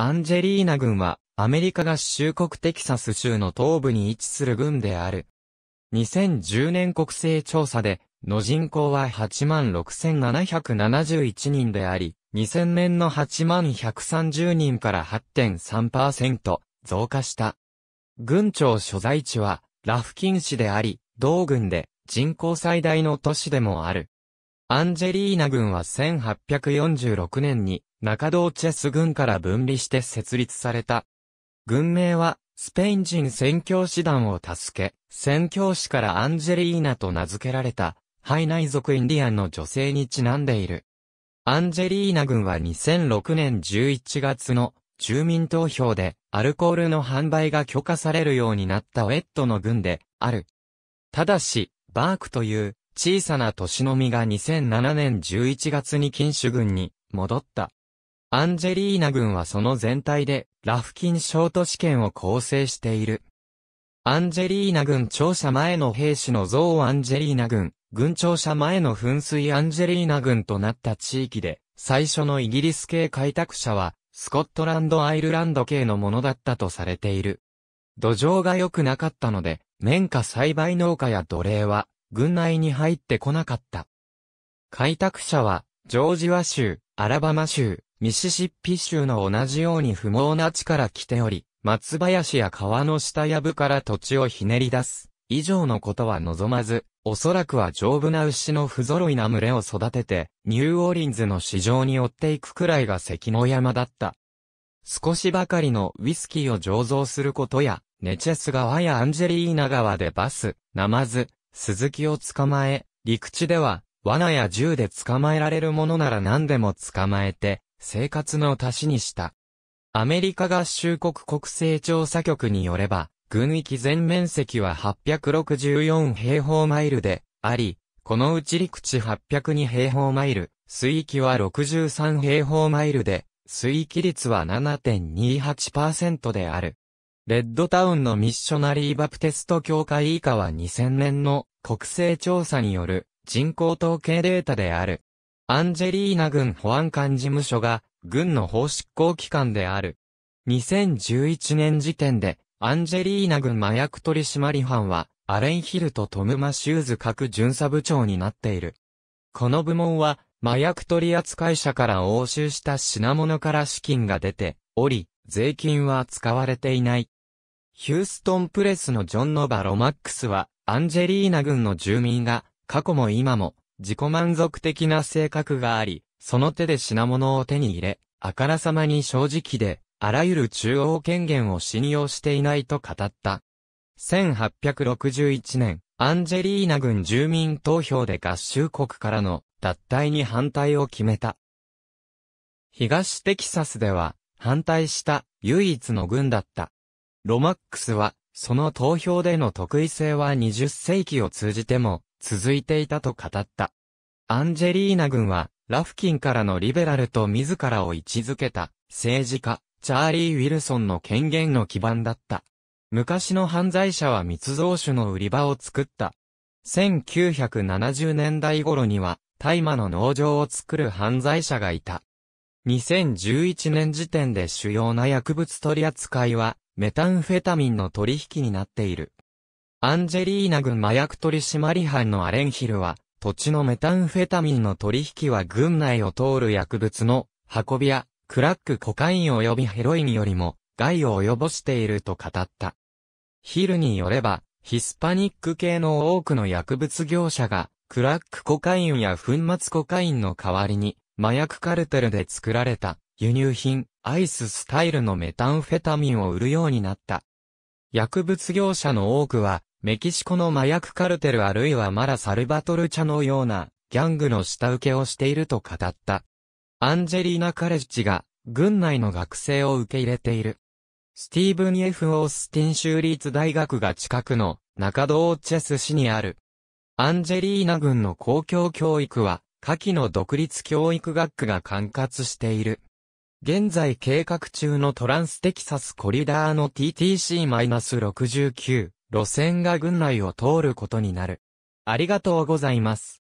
アンジェリーナ軍は、アメリカ合衆国テキサス州の東部に位置する軍である。2010年国勢調査で、の人口は86,771人であり、2000年の8130人から8.3%増加した。軍庁所在地は、ラフキン市であり、同軍で人口最大の都市でもある。アンジェリーナ軍は1846年に中道チェス軍から分離して設立された。軍名は、スペイン人宣教師団を助け、宣教師からアンジェリーナと名付けられた、ハイナイ族インディアンの女性にちなんでいる。アンジェリーナ軍は2006年11月の住民投票でアルコールの販売が許可されるようになったウェットの軍である。ただし、バークという小さな都市のみが2007年11月に禁酒軍に戻った。アンジェリーナ軍はその全体で、ラフキン小都市圏を構成している。アンジェリーナ軍庁舎前の兵士の像アンジェリーナ軍、軍庁舎前の噴水アンジェリーナ軍となった地域で、最初のイギリス系開拓者は、スコットランドアイルランド系のものだったとされている。土壌が良くなかったので、綿花栽培農家や奴隷は、軍内に入ってこなかった。開拓者は、ジョージワ州、アラバマ州、ミシシッピ州の同じように不毛な地から来ており、松林や川の下やぶから土地をひねり出す。以上のことは望まず、おそらくは丈夫な牛の不揃いな群れを育てて、ニューオーリンズの市場に追っていくくらいが関の山だった。少しばかりのウイスキーを醸造することや、ネチェス川やアンジェリーナ川でバス、ナマズ、スズキを捕まえ、陸地では、罠や銃で捕まえられるものなら何でも捕まえて、生活の足しにした。アメリカ合衆国国勢調査局によれば、軍域全面積は864平方マイルであり、このうち陸地802平方マイル、水域は63平方マイルで、水域率は7.28%である。レッドタウンのミッショナリーバプテスト協会以下は2000年の国勢調査による人口統計データである。アンジェリーナ軍保安官事務所が、軍の法執行機関である。2011年時点で、アンジェリーナ軍麻薬取締班は、アレンヒルとトム・マシューズ各巡査部長になっている。この部門は、麻薬取扱者から押収した品物から資金が出ており、税金は使われていない。ヒューストンプレスのジョン・ノバ・ロマックスは、アンジェリーナ軍の住民が、過去も今も、自己満足的な性格があり、その手で品物を手に入れ、あからさまに正直で、あらゆる中央権限を信用していないと語った。1861年、アンジェリーナ軍住民投票で合衆国からの脱退に反対を決めた。東テキサスでは反対した唯一の軍だった。ロマックスは、その投票での得意性は20世紀を通じても続いていたと語った。アンジェリーナ軍は、ラフキンからのリベラルと自らを位置づけた、政治家、チャーリー・ウィルソンの権限の基盤だった。昔の犯罪者は密造酒の売り場を作った。1970年代頃には、大麻の農場を作る犯罪者がいた。2011年時点で主要な薬物取り扱いは、メタンフェタミンの取引になっている。アンジェリーナ軍麻薬取締班のアレンヒルは、土地のメタンフェタミンの取引は軍内を通る薬物の運びや、クラックコカイン及びヘロインよりも害を及ぼしていると語った。ヒルによれば、ヒスパニック系の多くの薬物業者が、クラックコカインや粉末コカインの代わりに、麻薬カルテルで作られた輸入品、アイススタイルのメタンフェタミンを売るようになった。薬物業者の多くは、メキシコの麻薬カルテルあるいはマラ・サルバトル茶のようなギャングの下請けをしていると語った。アンジェリーナ・カレッジが軍内の学生を受け入れている。スティーブン・フ・オースティン州立大学が近くの中ドーチェス市にある。アンジェリーナ軍の公共教育は下記の独立教育学区が管轄している。現在計画中のトランステキサスコリダーの TTC-69 路線が郡内を通ることになる。ありがとうございます。